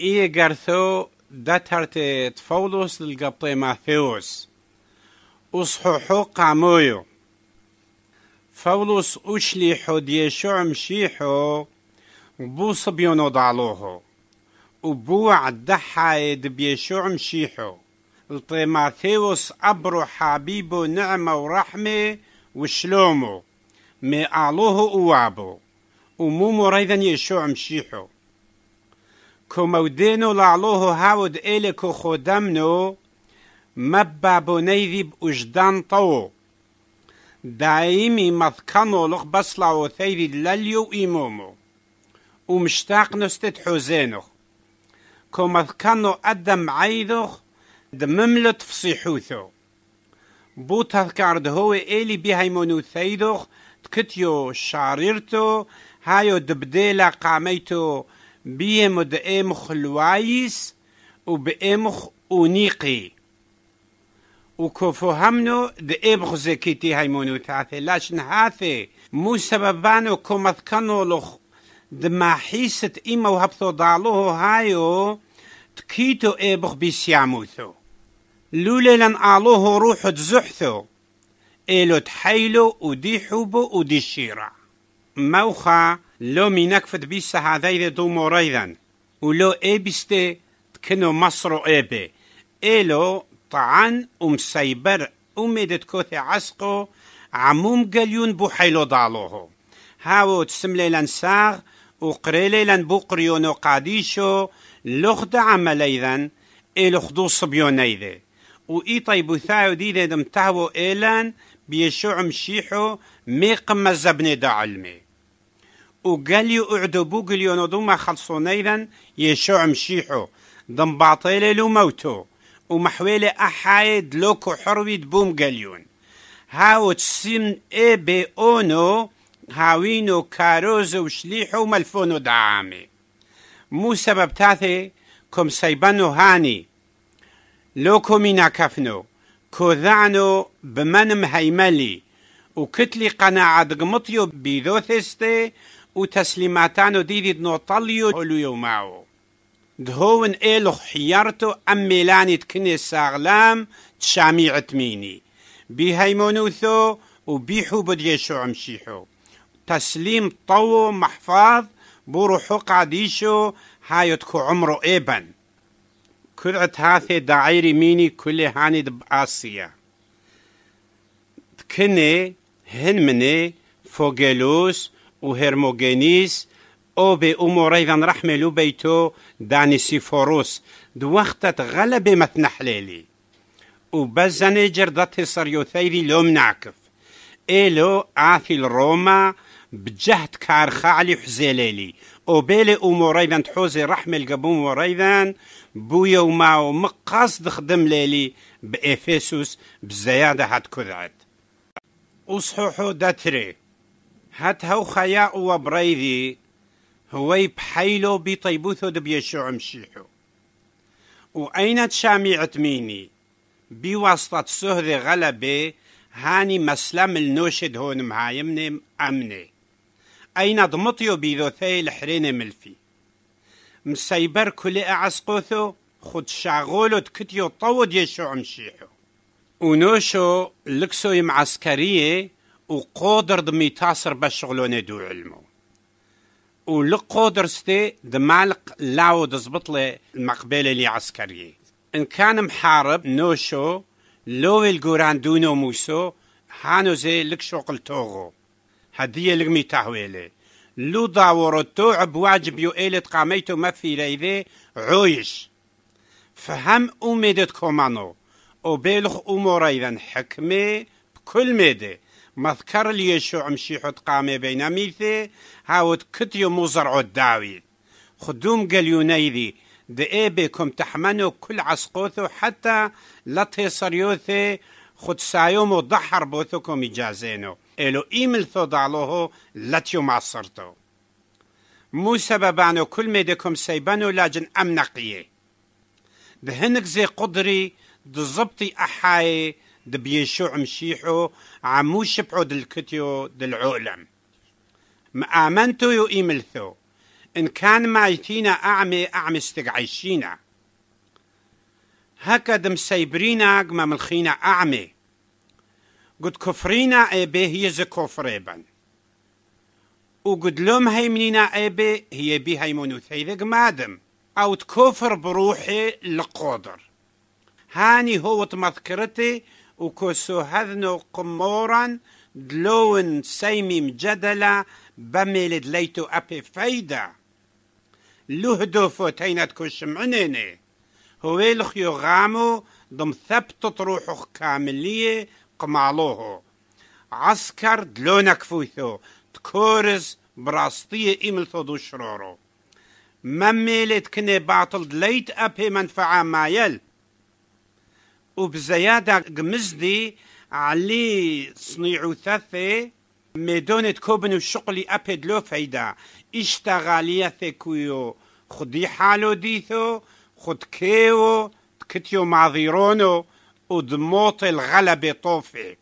إيه قرثو دترت تفولوس للقبطي ماثيوس وصحوحو قامويو فولوس أشليحو ديشو مشيحو بو صبيونو دالوهو وبو عدحايد بيشوع مشيحو لطيماثيوس أبرو حبيبو نعمة ورحمة وشلومو مي آلوهو أوابو ومومو ريذن يشو مشيحو كومودينو لعلوه هاود إليكو خدمنو مبا بنيذب أجدان طو دايمي مذكانو لغ بسلعو ثيري لليو إمومو ومشتاق نستد حزينو كمذكنو أدم عيدوخ دمملت فصيحوثو بو تذكرد هو إلي بهيمونو ثيدوخ تكتيو شاريرتو هايو دبديلا قاميتو بيمد إمخ الوايس وبقيمخ أونيقي وكفهمنو دقيمخ زكيتي مونو تاثي لاشن هاثي مو سببانو كانو لخ دما حيست إما وهبثو دالوهو هايو تكيتو إبخ بيسياموثو لولي لن آلوه روحو تزحثو إلو تحيلو وديحوبو وديشيرا موخا لو فد بيسا هذي دو مريضا ولو إبستي تكنو مصر ايبي إلو طعن أم سيبر أمدت كوثي عسقو عموم قليون حيلو دالوهو هاو تسملي لنساغ وقريلي قريونو قاديشو لخد عمل إذن إلو خدو صبيون و اي طيبو ثاو ديدم تهو إيلان بيشو عمشيحو ميقم زبني دا علمي وقاليو اعدو قليونو دوما خلصون ايضا يشوع مشيحو دم باطيلي لو موتو ومحويلي احايد لوكو حرويد بوم قليون هاو تسيم اي بي اونو هاوينو كاروزو وشليحو ملفونو دعامي مو سبب تاثي كم سيبانو هاني لوكو مينا كفنو كوذعنو بمنم هيملي وكتلي قناعة قمطيو بيذوثستي وتسليماتانو ديدي نوطليو حلو يومعو دهون إلو حيارتو أم ميلاني تكني ساغلام تشاميع تميني مونوثو وبيحو بديشو عمشيحو تسليم طو محفاظ بروحو قاديشو هايوتكو عمرو ايبا كرعت هاثي داعيري ميني كل هاني بآسيا تكني هن مني فوغيلوس و وهرموجينيس او لو بیتو دانی بيتو دو سيفوروس دوختت غلبة و بزنی جردت سريو ثيري لوم نعكف إلو آثي روما بجهد كارخة علي حزيليلي وبيلي أمور أيضا تحوزي رحمة القبوم وريضا بويا وماو مقاصد خدم ليلي بإفيسوس بزيادة هات كذعت وصحوحو داتري هات هو خياء وبريدي هو هوەی بطيبوثو دبيشو و وأين تشامي عتميني بواسطة شامی غلبة هاني مسلم النوشد هون معايمني أمني أين ضمطيو هۆنم الحرين ملفي مسيبر كل أعسقوثو خد شاغولو تكتيو حرێنێ ملفی عمشيحو ونوشو لكسو يمعسكرية وقدر دمي تاصر باش شغلو علمو ولقدر ستي دمالق لاو زبط لي المقبلة لي عسكرية إن كان محارب نوشو لو القران دونو موسو هانو زي لك شغل توغو هدية لغمي تهويلي لو داورتو واجب يو ايلت قاميتو ما في ليذي عويش فهم أميدت كومانو وبيلخ أمور أيضا حكمي بكل ميدي مذكر عمشي حد قامي بين ميثي هاوت كتيو مزرع الداوي خدوم اي بيكم تحمنو كل عسقوثو حتى لا تيصريوثي خد سايوم وضحر بوثكم يجازينو إلو إيمل لا لاتيو معصرتو مو سببانو كل ميدكم سيبانو لاجن أمنقيه دهنك زي قدري دزبطي أحاي دبيشو عمشيحو عمو شبحو دلكتيو دلعولم ما آمنتو يو إيملثو إن كان مايتينا أعمي أعمي استقعيشينا هكا دم سيبرينا قم ملخينا أعمي قد كفرينا أبي هي زي كفريبا وقد لوم هيمنينا أبي هي بي هيمونو ثيذق مادم أو تكفر بروحي لقدر هاني هو تمذكرتي وكسو هذنو قمورا دلون سيمي مجدلا بميلد ليتو أبي فايدة لهدو فوتينت كشم عنيني هو الخيو غامو دم ثبت تروحو كاملية قمالوهو عسكر دلونك فوثو تكورز براستية إمل ثودو شرورو مميلت كني باطل دليت أبي منفعة ما يل وبزيادة قمزدي علي صنيع ثثي ميدونة كوبن وشقلي أبد لو فايدة اشتغالية ثكويو خدي حالو ديثو خد كيو تكتيو معذيرونو ودموت الغلبة طوفي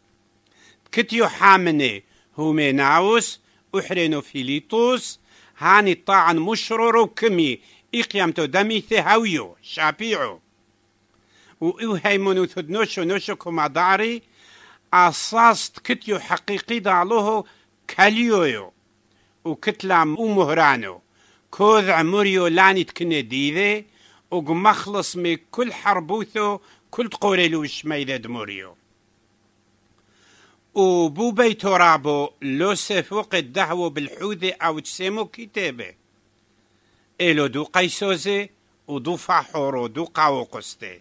تكتيو حامني هوميناوس وحرينو فيليطوس هاني طاعن مشرورو كمي إقيامتو دميثي هاويو شابيعو نوشو نوشو كما داري اساس كتيو حقيقي دالوهو كاليويو وكتلام ومهرانو كوذ عمريو لاني تكني ديذي وقمخلص من كل حربوثو كل تقوريلو شميدة دموريو وبو بيتو رابو لو سفوق الدهو بالحوذي أو تسيمو كتابة إلو دو قيسوزي ودو فاحورو دو قاوقستي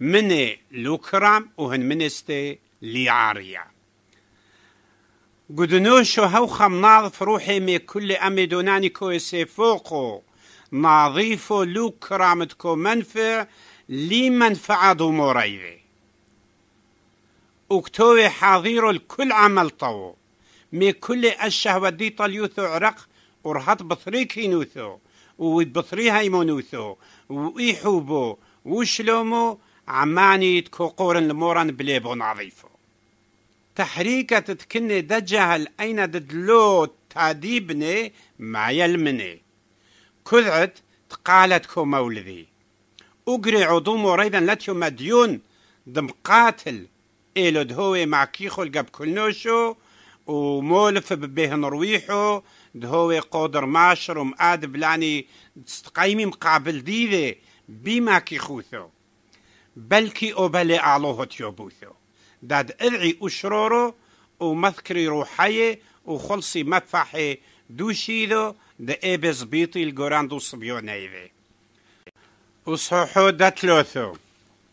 مني لوكرام وهن منستي لياريا قدنوش هو خمناض فروحي مي كل أمي دوناني كويسي فوقو نظيفو لوكرامتكو منفع لي منفعة مريضي اكتوي حاضير الكل عمل طو مي كل الشهوة دي طليوثو عرق ورهط بطريكي نوثو وبطريها يمونوثو ويحوبو وشلومو عماني تكوقورن لموران بليبو نظيفو تحريكة تكني دا جهل أين ددلو تاديبني ما يلمني كذعت تقالت كو مولدي أجري عضوم ريدا لاتيو مديون دمقاتل إلو دهوي مع كيخو القب نوشو ومولف ببيه نرويحو دهوي قدر ماشر ومقاد بلاني تستقيمي مقابل ديذي بما كيخوثو بلكي أوبالي أعلوه تيوبوثو داد إرعي أشرورو ومذكري روحي وخلصي مدفحي دوشيدو دا إيبز بيطي الجوراندو صبيونيفي وصحو داتلوثو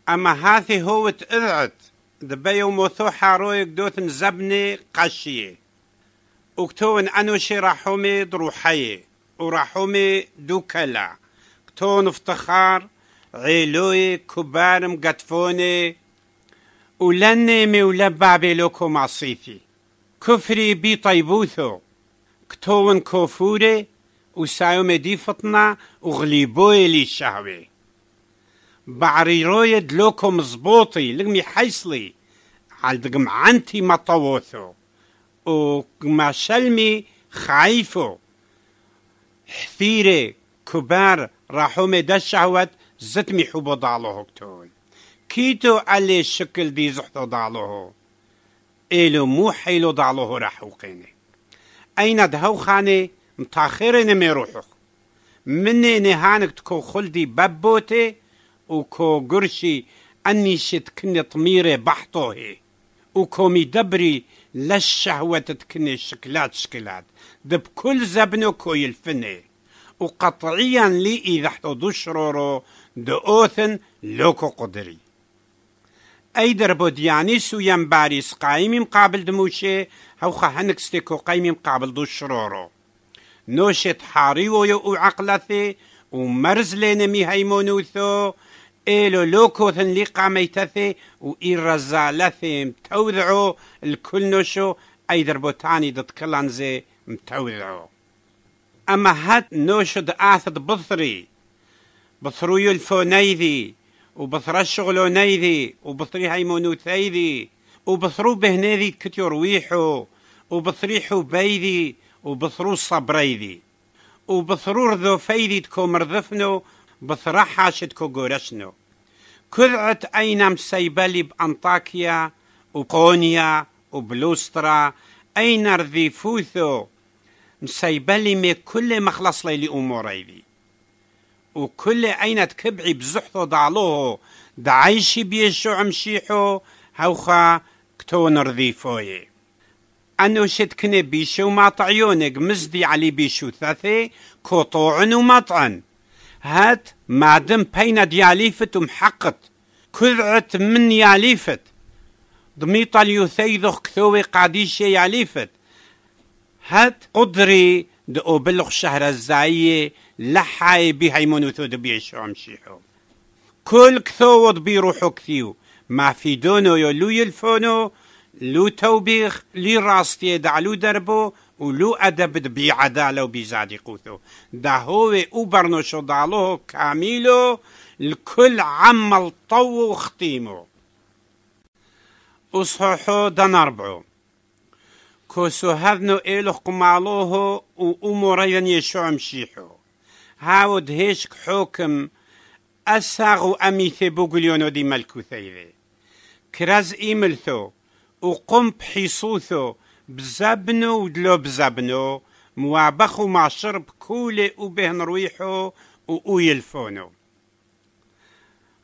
أما هاثي هو تأذعت دبيو موثو حارويك دوثن زبني قشي وكتون أنوشي راحومي دروحي وراحومي دوكلا كتون افتخار غيلوي كبارم قطفوني ولنمي ولبع بيلوكو معصيفي كفري بي طيبوثو كتون كوفوري وسايو دي وغليبوي لي شهوي رويد دلوكو مزبوطي لغمي حيصلي على دقم عنتي ما طووثو وما شلمي خايفو حثيري كبار راحو مدى الشهوات زتمي حبو دالوه كتون كيتو علي الشكل دي زحتو دالوه إلو مو حيلو دالوه رحوقيني أين دهو خاني متاخيري نمي روحوخ مني نهانك تكو خلدي ببوتي وكو قرشي أني شت كني طميري بحطوهي وكومي دبري للشهوة تتكني شكلات شكلات دب كل زبنو كو يلفني وقطعيا لي إذا حتو دشرورو دو اوثن لوکو لوكو قدري اي دربو دياني سويان باریس قایمیم قابل دموشه هاو خهنك ستيكو قایمیم قابل دو شرورو نوشت حاری و و عقلتی حاريو يو عقلثي ایلو لوکو هيمونوثو لی لوكوثن و ای وإرزالثي متوذعو الکل نوشو ای در بود تانی دت دتكلانزي متوذعو أما هد نوشد آثد بطری بثرو الفونيذي وبصرا الشغلونيذي وبصري هيمونوثيذي وبصرو بهنيذي كتير ويحو وبصريحو بيذي وبصرو الصبريذي وبصرو رذوفيذي تكو مرذفنو بصراحة شتكو قورشنو كذعت اينام سيبالي بأنطاكيا وقونيا وبلوسترا اينار ذي فوثو مسيبالي مي كل مخلص ليلي أموريذي وكل عينة كبعي بزحطو ضعلوه دعيشي بيشو عمشيحو هوخا كتو نرضيفوي أنو شتكني بيشو مطعيونك مزدي علي بيشو ثاثي كطوعن ومطعن هات معدم بين دياليفت ومحقت كذعت من ياليفت دميطة اليوثيذخ كثوي قاديشة ياليفت هات قدري دقو بلغ شهر الزايي لحاي بهاي منوثو دبيعش عمشيحو كل كثوض بيروحو كثيو ما في دونو يو لو يلفونو لو توبيخ لي راستي دعلو دربو ولو أدب بي عدالة وبيزادي قوثو ده هو شو دالوه كاميلو الكل عمل طو وختيمو أصححو دنربعو كوسو هذنو إلو و وأمورين يشو عمشيحو هاود هيشك حوكم أساغو أميثي بوغليونو دي ملكو ثيري كراز إيملثو وقم بحيصوثو بزبنو ودلو بزبنو موابخو مع شرب كولي وبهن رويحو وويلفونو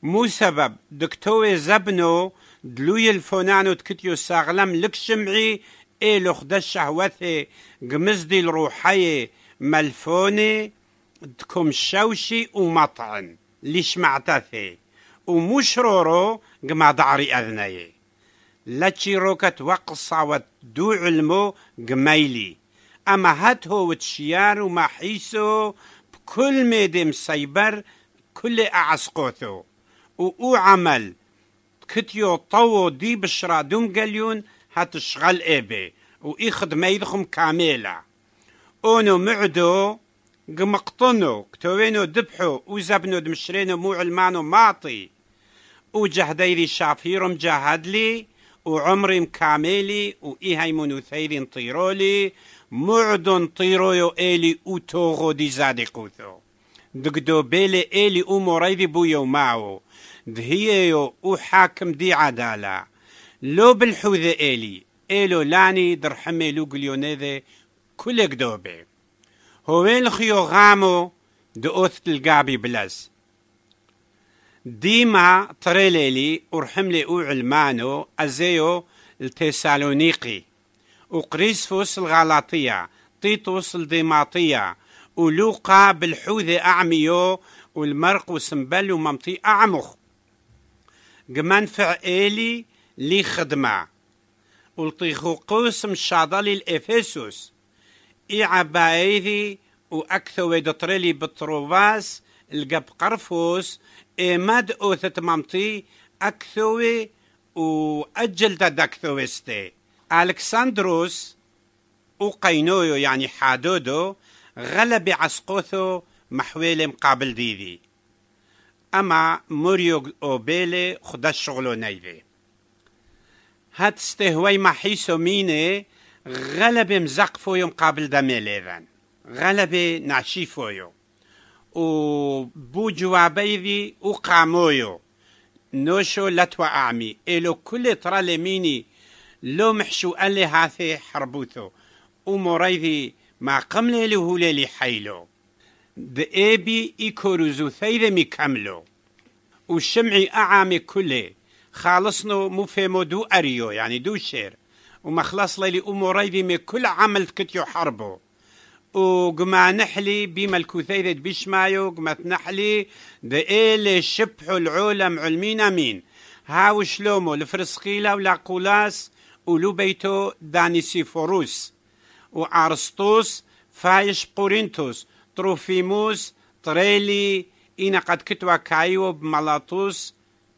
مو سبب دكتوي زبنو دلو يلفونانو تكتيو ساغلم لك شمعي اي لخدا الشهوثي قمزدي الروحي ملفوني دكم شوشي ومطعن ليش معتثي رورو قما دعري أذني لا تشيروكت وقصة ودو علمو قميلي أما هاتهو وتشيار وما حيسو بكل ميدم سيبر كل أعسقوثو وقو عمل كتيو طو دي بشرا دوم قليون الشغل إيبي وإخد ميدخم كاملة أونو معدو قمقطنو كتوينو دبحو وزبنو دمشرينو مو علمانو ماطي وجهديري شافيرو مجاهدلي وعمري مكاميلي وإيهاي منوثيري نطيرولي معدن طيرويو إيلي وتوغو دي زادي قوثو دقدو بيلي إلي وموريدي بويو ماو دهييو وحاكم دي عدالة لو بالحوذة إيلي إيلو لاني درحمي لو قليونيذي كل دوبي הוולכיו רמו דאוסטל גבי בלז. ديما تريليلي او علمانو أزيو التسالونيقي وقريسفوس الغلاطية تيتوس الديماطية ولوقا بالحوذة أعميو والمرق وسنبل وممطي أعمخ جمان فعالي لي خدمة والطيخوقوس مشاضلي الإفيسوس اي عبايدي واكثو دطريلي بطروفاس القب قرفوس اي مد او تتمامتي اكثوي واجل تدكثوستي الكسندروس وقينويو يعني حادودو غلب عسقوثو محويل مقابل ديدي أما موريو أوبيلي خدا الشغلو نايلي هات استهوي محيسو ميني غلبة مزق فويو مقابل دمي ليفن غلبة ناشي فويو وبو جوابيذي وقامويو نوشو لتوا أعمي إلو كل ترى لميني لو محشو اللي هاثي حربوثو ومريذي ما قمل له للي حيلو اي كوروزو ثيذ مكملو شمعي أعامي كله خالصنو مفهمو دو أريو يعني دو شير وما خلاص أمو ريفي بما كل عمل كتيو حربو وقما نحلي بما الكثيرة بشمايو قما تنحلي إلي شبحو العولم علمين أمين هاو شلومو الفرسقيلة ولا قولاس ولو بيتو دانيسيفوروس وأرسطوس فايش قورنتوس تروفيموس تريلي إنا قد كتوا كايو بملاطوس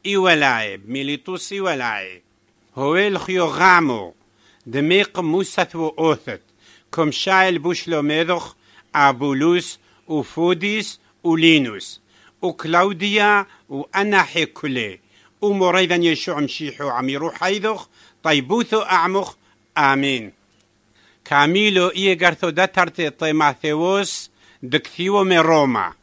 إيوالاي بميليتوس إيوالاي هو الخيو غامو دميق موسى اوثت كم شايل بوش بوشلوميروخ أبولوس و و فوديس لينوس و كلاوديا و انا حيكولي و مريضا يشوع مشيحو عم يروح حيدوخ طيبوثو أعمخ آمين كاميلو ايه إيغارثو داترتي طيماثيوس دكثيو من روما